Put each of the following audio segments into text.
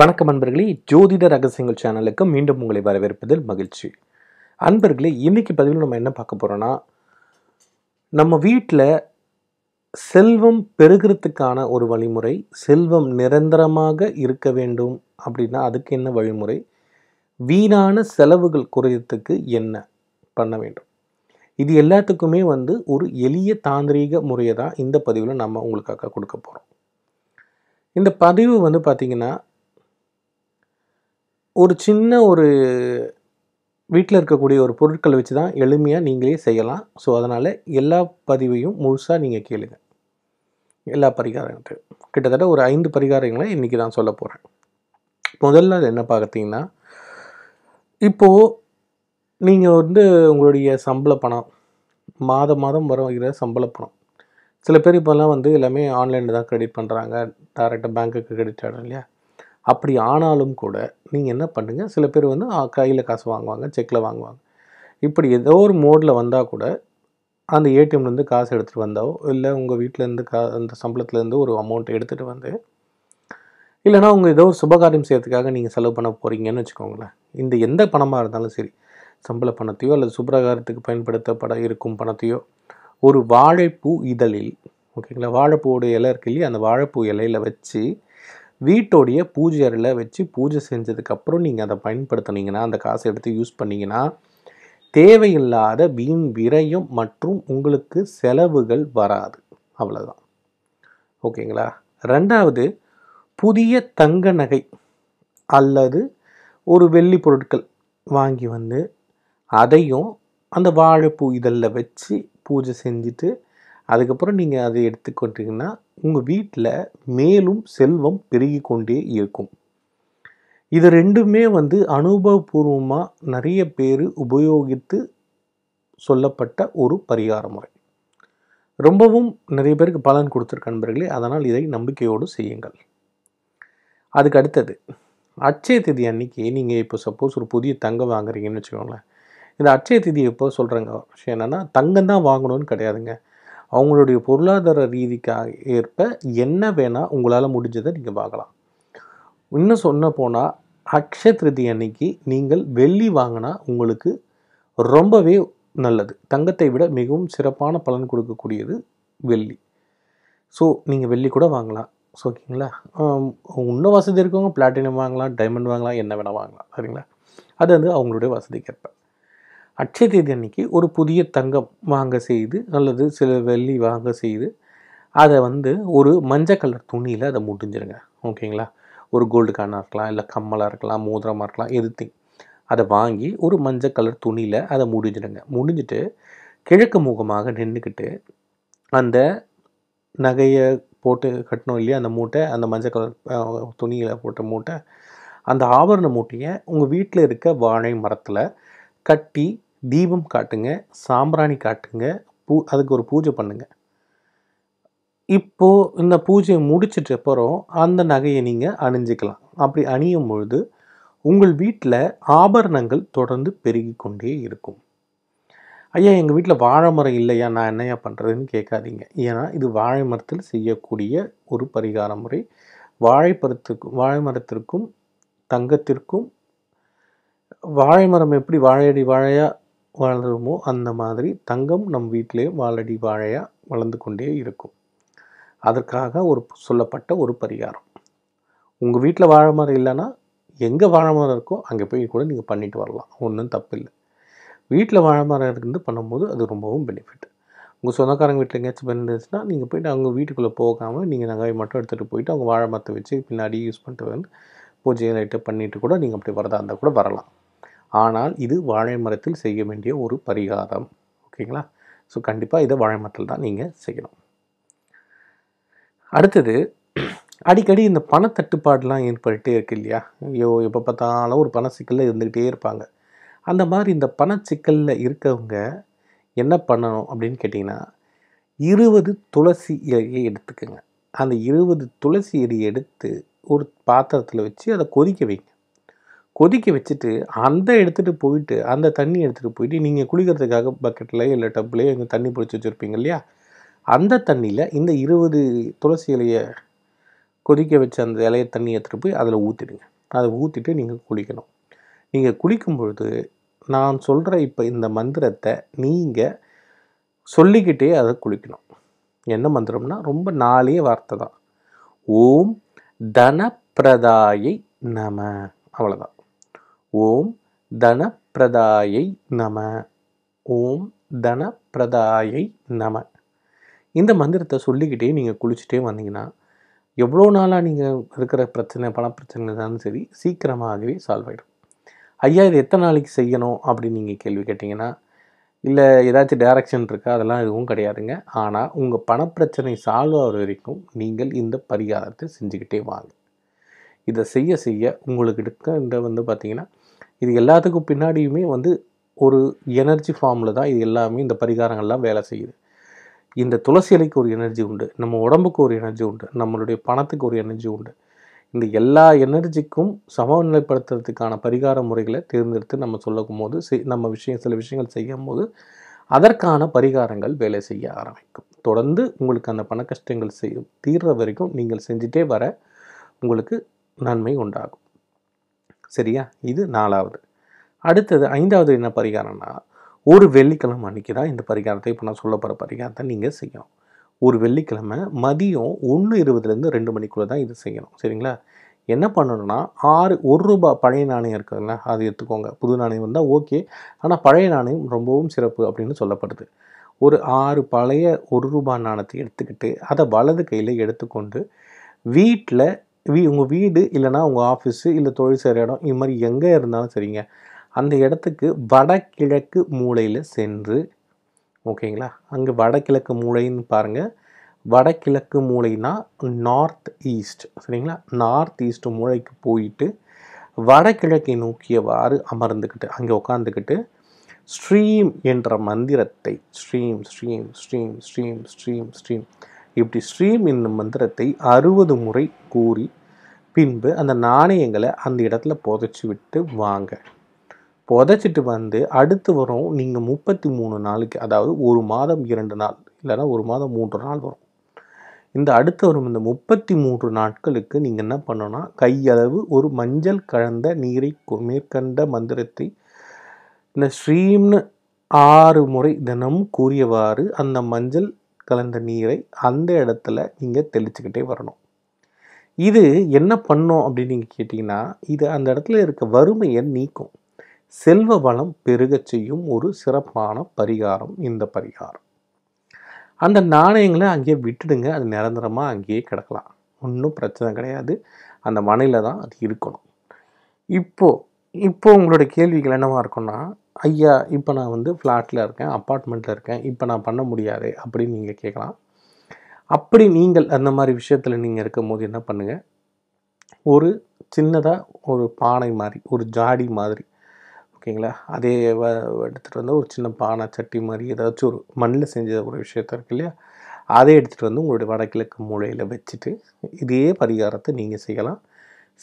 வணக்கம் அன்பர்களே ஜோதிட ரகசியங்கள் சேனலுக்கு மீண்டும் உங்களை வரவேற்பதில் மகிழ்ச்சி அன்பர்களே இன்னைக்கு பதிவில் நம்ம என்ன பார்க்க போகிறோன்னா நம்ம வீட்டில் செல்வம் பெருகிறதுக்கான ஒரு வழிமுறை செல்வம் நிரந்தரமாக இருக்க வேண்டும் அப்படின்னா அதுக்கு என்ன வழிமுறை வீணான செலவுகள் குறையத்துக்கு என்ன பண்ண வேண்டும் இது எல்லாத்துக்குமே வந்து ஒரு எளிய தாந்திரீக முறையை தான் இந்த பதிவில் நம்ம உங்களுக்காக கொடுக்க போகிறோம் இந்த பதிவு வந்து பார்த்திங்கன்னா ஒரு சின்ன ஒரு வீட்டில் இருக்கக்கூடிய ஒரு பொருட்களை வச்சு தான் எளிமையாக நீங்களே செய்யலாம் ஸோ அதனால் எல்லா பதிவையும் முழுசாக நீங்கள் கேளுங்க எல்லா பரிகாரத்தையும் கிட்டத்தட்ட ஒரு ஐந்து பரிகாரங்களை இன்றைக்கி நான் சொல்ல போகிறேன் முதல்ல அது என்ன பார்த்தீங்கன்னா இப்போது நீங்கள் வந்து உங்களுடைய சம்பள பணம் மாத மாதம் வைக்கிற சம்பள பணம் சில பேர் இப்போல்லாம் வந்து எல்லாமே ஆன்லைனில் தான் க்ரெடிட் பண்ணுறாங்க டேரெக்டாக பேங்க்குக்கு க்ரெடிட் ஆகிடும் இல்லையா அப்படி ஆனாலும் கூட நீங்கள் என்ன பண்ணுங்கள் சில பேர் வந்து கையில் காசு வாங்குவாங்க செக்கில் வாங்குவாங்க இப்படி ஏதோ ஒரு மோடில் வந்தால் கூட அந்த ஏடிஎம்லேருந்து காசு எடுத்துகிட்டு வந்தோ இல்லை உங்கள் வீட்டிலேருந்து கா அந்த சம்பளத்துலேருந்து ஒரு அமௌண்ட் எடுத்துகிட்டு வந்து இல்லைனா உங்கள் ஏதோ ஒரு சுபகாரியம் செய்யறதுக்காக நீங்கள் செலவு பண்ண போகிறீங்கன்னு வச்சுக்கோங்களேன் இந்த எந்த பணமாக இருந்தாலும் சரி சம்பள பணத்தையோ அல்லது சுபகாரத்துக்கு பயன்படுத்தப்பட இருக்கும் பணத்தையோ ஒரு வாழைப்பூ இதழில் ஓகேங்களா வாழைப்பூவோட இலை இருக்கு இல்லையா அந்த வாழைப்பூ இலையில் வச்சு வீட்டோடைய பூஜை அறையில் வச்சு பூஜை செஞ்சதுக்கப்புறம் நீங்கள் அதை பயன்படுத்தினீங்கன்னா அந்த காசை எடுத்து யூஸ் பண்ணிங்கன்னா தேவையில்லாத வீண் விரயம் மற்றும் உங்களுக்கு செலவுகள் வராது அவ்வளோதான் ஓகேங்களா ரெண்டாவது புதிய தங்க நகை அல்லது ஒரு வெள்ளி பொருட்கள் வாங்கி வந்து அதையும் அந்த வாழைப்பூ இதழில் வச்சு பூஜை செஞ்சுட்டு அதுக்கப்புறம் நீங்கள் அதை எடுத்துக்கொண்டீங்கன்னா உங்கள் வீட்டில் மேலும் செல்வம் பெருகி கொண்டே இருக்கும் இது ரெண்டுமே வந்து அனுபவபூர்வமாக நிறைய பேர் உபயோகித்து சொல்லப்பட்ட ஒரு பரிகார முறை ரொம்பவும் நிறைய பேருக்கு பலன் கொடுத்துருக்க நண்பர்களே அதனால் இதை நம்பிக்கையோடு செய்யுங்கள் அதுக்கு அடுத்தது அச்சய திதி அன்னைக்கு நீங்கள் இப்போ சப்போஸ் ஒரு புதிய தங்கம் வாங்குறீங்கன்னு வச்சுக்கோங்களேன் இந்த அச்சய திதி இப்போ சொல்கிறாங்க விஷயம் என்னென்னா தங்கம் தான் வாங்கணும்னு கிடையாதுங்க அவங்களுடைய பொருளாதார ரீதிக்காக ஏற்ப என்ன வேணால் உங்களால் முடிஞ்சதை நீங்கள் பார்க்கலாம் இன்னும் சொன்ன போனால் அக்ஷய திருதி அன்னைக்கு நீங்கள் வெள்ளி வாங்கினா உங்களுக்கு ரொம்பவே நல்லது தங்கத்தை விட மிகவும் சிறப்பான பலன் கொடுக்கக்கூடியது வெள்ளி ஸோ நீங்கள் வெள்ளி கூட வாங்கலாம் ஸோ ஓகேங்களா இன்னும் வசதி இருக்கவங்க பிளாட்டினம் வாங்கலாம் டைமண்ட் வாங்கலாம் என்ன வேணால் வாங்கலாம் சரிங்களா அது வந்து அவங்களுடைய வசதிக்கேற்ப அட்சய தேதி அன்னைக்கு ஒரு புதிய தங்கம் வாங்க செய்து அல்லது சில வெள்ளி வாங்க செய்து அதை வந்து ஒரு மஞ்சள் கலர் துணியில் அதை முடிஞ்சிருங்க ஓகேங்களா ஒரு கோல்டு கானாக இருக்கலாம் இல்லை கம்மலாக இருக்கலாம் மோதிரமாக இருக்கலாம் எதுத்திங் அதை வாங்கி ஒரு மஞ்சள் கலர் துணியில் அதை முடிஞ்சிடுங்க முடிஞ்சிட்டு கிழக்கு முகமாக நின்றுக்கிட்டு அந்த நகையை போட்டு கட்டணும் இல்லையா அந்த மூட்டை அந்த மஞ்சள் கலர் துணியில் போட்ட மூட்டை அந்த ஆபரண மூட்டையை உங்கள் வீட்டில் இருக்க வாழை மரத்தில் கட்டி தீபம் காட்டுங்க சாம்பிராணி காட்டுங்க பூ அதுக்கு ஒரு பூஜை பண்ணுங்கள் இப்போது இந்த பூஜையை முடிச்சிட்டு அப்புறம் அந்த நகையை நீங்கள் அணிஞ்சிக்கலாம் அப்படி அணியும் பொழுது உங்கள் வீட்டில் ஆபரணங்கள் தொடர்ந்து பெருகி கொண்டே இருக்கும் ஐயா எங்கள் வீட்டில் வாழை மரம் இல்லையா நான் என்னையா பண்ணுறதுன்னு கேட்காதீங்க ஏன்னா இது வாழை மரத்தில் செய்யக்கூடிய ஒரு பரிகார முறை வாழைப்பரத்துக்கும் வாழை மரத்திற்கும் தங்கத்திற்கும் வாழை மரம் எப்படி வாழையடி வாழையாக வளருமோ அந்த மாதிரி தங்கம் நம் வீட்டிலே வாழடி வாழையாக வளர்ந்து கொண்டே இருக்கும் அதற்காக ஒரு சொல்லப்பட்ட ஒரு பரிகாரம் உங்கள் வீட்டில் வாழ மரம் இல்லைன்னா எங்கே வாழ மரம் இருக்கோ அங்கே போய் கூட நீங்கள் பண்ணிட்டு வரலாம் ஒன்றும் தப்பு இல்லை வீட்டில் வாழ மரம் இருந்து பண்ணும்போது அது ரொம்பவும் பெனிஃபிட் உங்கள் சொந்தக்காரங்க வீட்டில் எங்கேயாச்சும் பண்ணிருந்துச்சுன்னா நீங்கள் போயிட்டு அவங்க வீட்டுக்குள்ளே போகாமல் நீங்கள் நகை மட்டும் எடுத்துகிட்டு போயிட்டு அவங்க வாழை மரத்தை வச்சு பின்னாடி யூஸ் பண்ணிட்டு வந்து பூஜை லைட்டை பண்ணிவிட்டு கூட நீங்கள் அப்படி வரதா இருந்தால் கூட வரலாம் ஆனால் இது வாழை மரத்தில் செய்ய வேண்டிய ஒரு பரிகாரம் ஓகேங்களா ஸோ கண்டிப்பாக இதை வாழை மரத்தில் தான் நீங்கள் செய்யணும் அடுத்தது அடிக்கடி இந்த பணத்தட்டுப்பாடெலாம் ஏற்பட்டுகிட்டே இருக்கு இல்லையா ஐயோ எப்போ பார்த்தாலும் ஒரு பண சிக்கலில் இருந்துக்கிட்டே இருப்பாங்க அந்த மாதிரி இந்த பணச்சிக்கலில் இருக்கவங்க என்ன பண்ணணும் அப்படின்னு கேட்டிங்கன்னா இருபது துளசி இலையை எடுத்துக்கோங்க அந்த இருபது துளசி இலையை எடுத்து ஒரு பாத்திரத்தில் வச்சு அதை கொதிக்க வைங்க கொதிக்க வச்சுட்டு அந்த எடுத்துகிட்டு போயிட்டு அந்த தண்ணி எடுத்துகிட்டு போயிட்டு நீங்கள் குளிக்கிறதுக்காக பக்கெட்லேயோ இல்லை டப்புலையோ எங்கள் தண்ணி பிடிச்சி வச்சுருப்பீங்க இல்லையா அந்த தண்ணியில் இந்த இருபது துளசி இலையை கொதிக்க வச்ச அந்த இலைய தண்ணி எடுத்துகிட்டு போய் அதில் ஊற்றிடுங்க அதை ஊற்றிட்டு நீங்கள் குளிக்கணும் நீங்கள் குளிக்கும் பொழுது நான் சொல்கிற இப்போ இந்த மந்திரத்தை நீங்கள் சொல்லிக்கிட்டே அதை குளிக்கணும் என்ன மந்திரம்னா ரொம்ப நாளே வார்த்தை தான் ஓம் தனப்பிரதாயை நம அவ்வளோதான் ஓம் தனப்பிரதாயை நம ஓம் தனப்பிரதாயை நம இந்த மந்திரத்தை சொல்லிக்கிட்டே நீங்கள் குளிச்சுட்டே வந்தீங்கன்னா எவ்வளோ நாளாக நீங்கள் இருக்கிற பிரச்சனை பணப்பிரச்சனை இருந்தாலும் சரி சீக்கிரமாகவே சால்வ் ஆகிடும் ஐயா இது எத்தனை நாளைக்கு செய்யணும் அப்படின்னு நீங்கள் கேள்வி கேட்டிங்கன்னா இல்லை ஏதாச்சும் டேரக்ஷன் இருக்கா அதெல்லாம் எதுவும் கிடையாதுங்க ஆனால் உங்கள் பணப்பிரச்சனை சால்வ் ஆகிற வரைக்கும் நீங்கள் இந்த பரிகாரத்தை செஞ்சுக்கிட்டே வாங்க இதை செய்ய செய்ய உங்களுக்கு இந்த வந்து பார்த்திங்கன்னா இது எல்லாத்துக்கும் பின்னாடியுமே வந்து ஒரு எனர்ஜி ஃபார்மில் தான் இது எல்லாமே இந்த பரிகாரங்கள்லாம் வேலை செய்யுது இந்த துளசி இலைக்கு ஒரு எனர்ஜி உண்டு நம்ம உடம்புக்கு ஒரு எனர்ஜி உண்டு நம்மளுடைய பணத்துக்கு ஒரு எனர்ஜி உண்டு இந்த எல்லா எனர்ஜிக்கும் சமநிலைப்படுத்துறதுக்கான பரிகார முறைகளை தேர்ந்தெடுத்து நம்ம சொல்லக்கும் போது நம்ம விஷயம் சில விஷயங்கள் செய்யும் போது அதற்கான பரிகாரங்கள் வேலை செய்ய ஆரம்பிக்கும் தொடர்ந்து உங்களுக்கு அந்த பண கஷ்டங்கள் செய் தீர்ற வரைக்கும் நீங்கள் செஞ்சுட்டே வர உங்களுக்கு நன்மை உண்டாகும் சரியா இது நாலாவது அடுத்தது ஐந்தாவது என்ன பரிகாரம்னா ஒரு வெள்ளிக்கிழமை அன்றைக்கி தான் இந்த பரிகாரத்தை இப்போ நான் சொல்ல போகிற பரிகாரத்தை நீங்கள் செய்யணும் ஒரு வெள்ளிக்கிழமை மதியம் ஒன்று இருபதுலேருந்து ரெண்டு மணிக்குள்ளே தான் இது செய்யணும் சரிங்களா என்ன பண்ணணும்னா ஆறு ஒரு ரூபா பழைய நாணயம் இருக்குதுங்க அது எடுத்துக்கோங்க புது நாணயம் வந்தால் ஓகே ஆனால் பழைய நாணயம் ரொம்பவும் சிறப்பு அப்படின்னு சொல்லப்படுது ஒரு ஆறு பழைய ஒரு ரூபா நாணயத்தை எடுத்துக்கிட்டு அதை வலது கையில் எடுத்துக்கொண்டு வீட்டில் வீ உங்கள் வீடு இல்லைனா உங்கள் ஆஃபீஸு இல்லை தொழில் செய்கிற இடம் இது மாதிரி எங்கே இருந்தாலும் சரிங்க அந்த இடத்துக்கு வடகிழக்கு மூலையில் சென்று ஓகேங்களா அங்கே வடகிழக்கு மூலைன்னு பாருங்கள் வடகிழக்கு மூளைனா நார்த் ஈஸ்ட் சரிங்களா நார்த் ஈஸ்ட் மூளைக்கு போயிட்டு வடகிழக்கை நோக்கியவாறு அமர்ந்துக்கிட்டு அங்கே உட்காந்துக்கிட்டு ஸ்ட்ரீம் என்ற மந்திரத்தை stream stream stream stream stream stream இப்படி ஸ்ரீம் என்னும் மந்திரத்தை அறுபது முறை கூறி பின்பு அந்த நாணயங்களை அந்த இடத்துல புதைச்சி விட்டு வாங்க புதைச்சிட்டு வந்து அடுத்து வரும் நீங்கள் முப்பத்தி மூணு நாளுக்கு அதாவது ஒரு மாதம் இரண்டு நாள் இல்லைன்னா ஒரு மாதம் மூன்று நாள் வரும் இந்த அடுத்து வரும் இந்த முப்பத்தி மூன்று நாட்களுக்கு நீங்கள் என்ன பண்ணணும்னா கையளவு ஒரு மஞ்சள் கலந்த நீரை மேற்கண்ட மந்திரத்தை இந்த ஸ்ரீம்னு ஆறு முறை தினமும் கூறியவாறு அந்த மஞ்சள் கலந்த நீரை அந்த இடத்துல நீங்கள் தெளிச்சுக்கிட்டே வரணும் இது என்ன பண்ணும் அப்படின்னு நீங்கள் கேட்டிங்கன்னா இது அந்த இடத்துல இருக்க வறுமையை நீக்கும் செல்வ வளம் பெருக செய்யும் ஒரு சிறப்பான பரிகாரம் இந்த பரிகாரம் அந்த நாணயங்களை அங்கேயே விட்டுடுங்க அது நிரந்தரமாக அங்கேயே கிடக்கலாம் ஒன்றும் பிரச்சனை கிடையாது அந்த மனையில் தான் அது இருக்கணும் இப்போது இப்போது உங்களுடைய கேள்விகள் என்னவாக இருக்குன்னா ஐயா இப்போ நான் வந்து ஃப்ளாட்டில் இருக்கேன் அப்பார்ட்மெண்ட்டில் இருக்கேன் இப்போ நான் பண்ண முடியாது அப்படின்னு நீங்கள் கேட்கலாம் அப்படி நீங்கள் அந்த மாதிரி விஷயத்தில் நீங்கள் இருக்கும் போது என்ன பண்ணுங்கள் ஒரு சின்னதாக ஒரு பானை மாதிரி ஒரு ஜாடி மாதிரி ஓகேங்களா அதே எடுத்துகிட்டு வந்து ஒரு சின்ன பானை சட்டி மாதிரி ஏதாச்சும் ஒரு மண்ணில் செஞ்ச ஒரு விஷயத்த இருக்கு இல்லையா அதை எடுத்துகிட்டு வந்து உங்களுடைய வடகிழக்கு மூலையில் வச்சுட்டு இதே பரிகாரத்தை நீங்கள் செய்யலாம்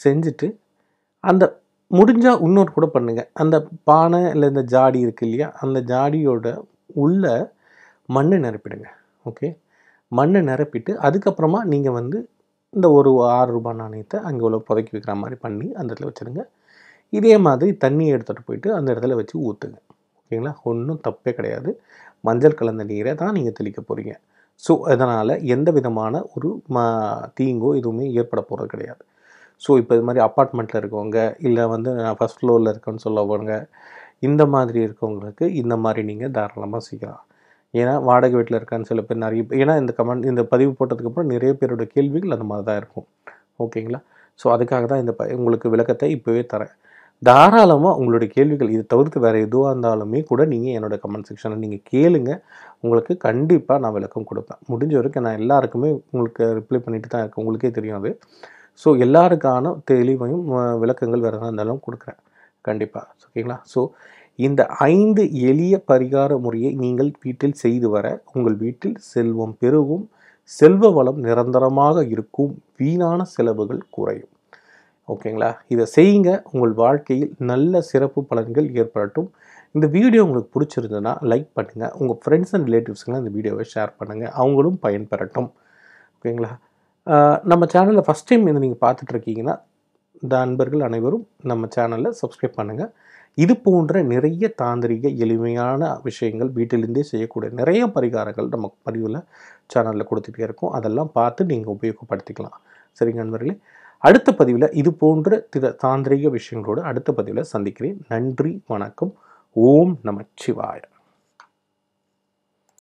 செஞ்சுட்டு அந்த முடிஞ்சால் இன்னொரு கூட பண்ணுங்கள் அந்த பானை இல்லை இந்த ஜாடி இருக்குது இல்லையா அந்த ஜாடியோட உள்ள மண்ணை நிரப்பிடுங்க ஓகே மண்ணை நிரப்பிட்டு அதுக்கப்புறமா நீங்கள் வந்து இந்த ஒரு ஆறு ரூபாய் நாணயத்தை அங்கே உள்ள புதைக்கி வைக்கிற மாதிரி பண்ணி அந்த இடத்துல வச்சுருங்க இதே மாதிரி தண்ணியை எடுத்துகிட்டு போயிட்டு அந்த இடத்துல வச்சு ஊற்றுங்க ஓகேங்களா ஒன்றும் தப்பே கிடையாது மஞ்சள் கலந்த நீரை தான் நீங்கள் தெளிக்க போகிறீங்க ஸோ அதனால் எந்த விதமான ஒரு ம தீங்கோ எதுவுமே ஏற்பட போகிறது கிடையாது ஸோ இப்போ இது மாதிரி அப்பார்ட்மெண்ட்டில் இருக்கவங்க இல்லை வந்து நான் ஃபஸ்ட் ஃப்ளோரில் இருக்கேன்னு சொல்ல போனங்க இந்த மாதிரி இருக்கவங்களுக்கு இந்த மாதிரி நீங்கள் தாராளமாக செய்யலாம் ஏன்னா வாடகை வீட்டில் இருக்கான்னு சில பேர் நிறைய ஏன்னா இந்த கமெண்ட் இந்த பதிவு போட்டதுக்கப்புறம் நிறைய பேரோட கேள்விகள் அந்த மாதிரி தான் இருக்கும் ஓகேங்களா ஸோ அதுக்காக தான் இந்த ப உங்களுக்கு விளக்கத்தை இப்போவே தரேன் தாராளமாக உங்களுடைய கேள்விகள் இது தவிர்த்து வேறு எதுவாக இருந்தாலுமே கூட நீங்கள் என்னோடய கமெண்ட் செக்ஷனில் நீங்கள் கேளுங்க உங்களுக்கு கண்டிப்பாக நான் விளக்கம் கொடுப்பேன் முடிஞ்ச வரைக்கும் நான் எல்லாருக்குமே உங்களுக்கு ரிப்ளை பண்ணிட்டு தான் இருக்கேன் உங்களுக்கே தெரியும் அது ஸோ எல்லாருக்கான தெளிவையும் விளக்கங்கள் வேறு இருந்தாலும் கொடுக்குறேன் கண்டிப்பாக ஓகேங்களா ஸோ இந்த ஐந்து எளிய பரிகார முறையை நீங்கள் வீட்டில் செய்து வர உங்கள் வீட்டில் செல்வம் பெருகும் செல்வ வளம் நிரந்தரமாக இருக்கும் வீணான செலவுகள் குறையும் ஓகேங்களா இதை செய்யுங்க உங்கள் வாழ்க்கையில் நல்ல சிறப்பு பலன்கள் ஏற்படட்டும் இந்த வீடியோ உங்களுக்கு பிடிச்சிருந்ததுன்னா லைக் பண்ணுங்கள் உங்கள் ஃப்ரெண்ட்ஸ் அண்ட் ரிலேட்டிவ்ஸுங்களாம் இந்த வீடியோவை ஷேர் பண்ணுங்கள் அவங்களும் பயன்பெறட்டும் ஓகேங்களா நம்ம சேனலில் ஃபஸ்ட் டைம் இதை நீங்கள் பார்த்துட்ருக்கீங்கன்னா இந்த அன்பர்கள் அனைவரும் நம்ம சேனலை சப்ஸ்கிரைப் பண்ணுங்கள் இது போன்ற நிறைய தாந்திரிக எளிமையான விஷயங்கள் வீட்டிலிருந்தே செய்யக்கூடிய நிறைய பரிகாரங்கள் நம்ம பதிவில் சேனலில் கொடுத்துட்டே இருக்கும் அதெல்லாம் பார்த்து நீங்கள் உபயோகப்படுத்திக்கலாம் சரிங்க நண்பர்களே அடுத்த பதிவில் இது போன்ற திரு தாந்திரிக விஷயங்களோடு அடுத்த பதிவில் சந்திக்கிறேன் நன்றி வணக்கம் ஓம் நம சிவாயம்